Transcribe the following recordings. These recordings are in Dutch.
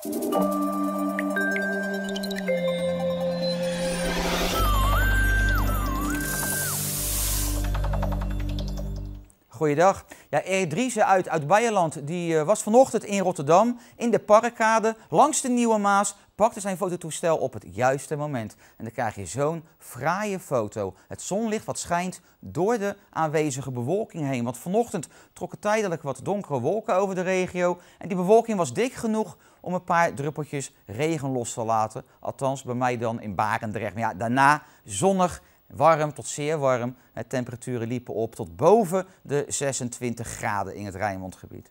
Thank you. Goeiedag. Ja, Erik uit, uit Beierland die eh, was vanochtend in Rotterdam in de parkkade langs de Nieuwe Maas. Pakte zijn fototoestel op het juiste moment. En dan krijg je zo'n fraaie foto. Het zonlicht wat schijnt door de aanwezige bewolking heen. Want vanochtend trokken tijdelijk wat donkere wolken over de regio. En die bewolking was dik genoeg om een paar druppeltjes regen los te laten. Althans, bij mij dan in Barendrecht. Maar ja, daarna zonnig Warm tot zeer warm. De temperaturen liepen op tot boven de 26 graden in het Rijnmondgebied.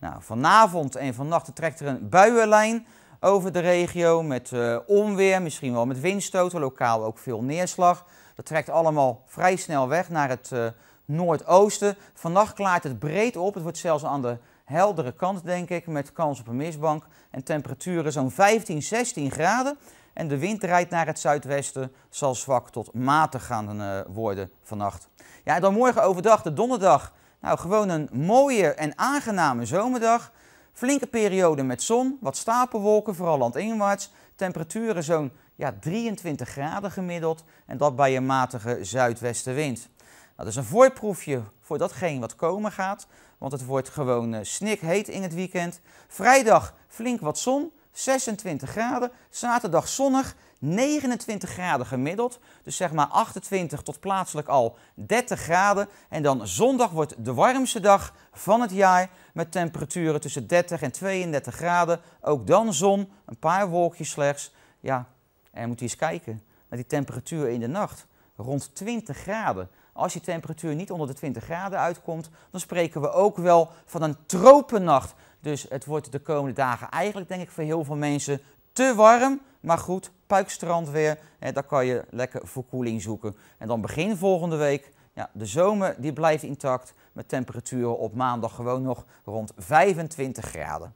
Nou, vanavond en vannacht trekt er een buienlijn over de regio met eh, onweer, misschien wel met windstoten, lokaal ook veel neerslag. Dat trekt allemaal vrij snel weg naar het eh, noordoosten. Vannacht klaart het breed op, het wordt zelfs aan de heldere kant denk ik, met kans op een mistbank. En temperaturen zo'n 15, 16 graden. En de wind rijdt naar het zuidwesten, zal zwak tot matig gaan eh, worden vannacht. Ja, en dan morgen overdag, de donderdag. Nou, gewoon een mooie en aangename zomerdag. Flinke periode met zon, wat stapelwolken, vooral landinwaarts. Temperaturen zo'n ja, 23 graden gemiddeld en dat bij een matige zuidwestenwind. Nou, dat is een voorproefje voor datgene wat komen gaat, want het wordt gewoon eh, snikheet in het weekend. Vrijdag flink wat zon, 26 graden. Zaterdag zonnig, 29 graden gemiddeld. Dus zeg maar 28 tot plaatselijk al 30 graden. En dan zondag wordt de warmste dag van het jaar met temperaturen tussen 30 en 32 graden. Ook dan zon, een paar wolkjes slechts. Ja, en moet je eens kijken naar die temperatuur in de nacht. Rond 20 graden. Als die temperatuur niet onder de 20 graden uitkomt, dan spreken we ook wel van een tropennacht. Dus het wordt de komende dagen eigenlijk, denk ik, voor heel veel mensen te warm. Maar goed, puikstrand weer, daar kan je lekker verkoeling zoeken. En dan begin volgende week, ja, de zomer die blijft intact. Met temperaturen op maandag gewoon nog rond 25 graden.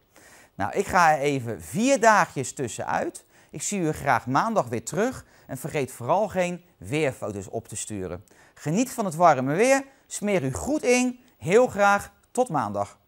Nou, ik ga er even vier dagjes tussenuit. Ik zie u graag maandag weer terug. En vergeet vooral geen weerfoto's op te sturen. Geniet van het warme weer. Smeer u goed in. Heel graag tot maandag.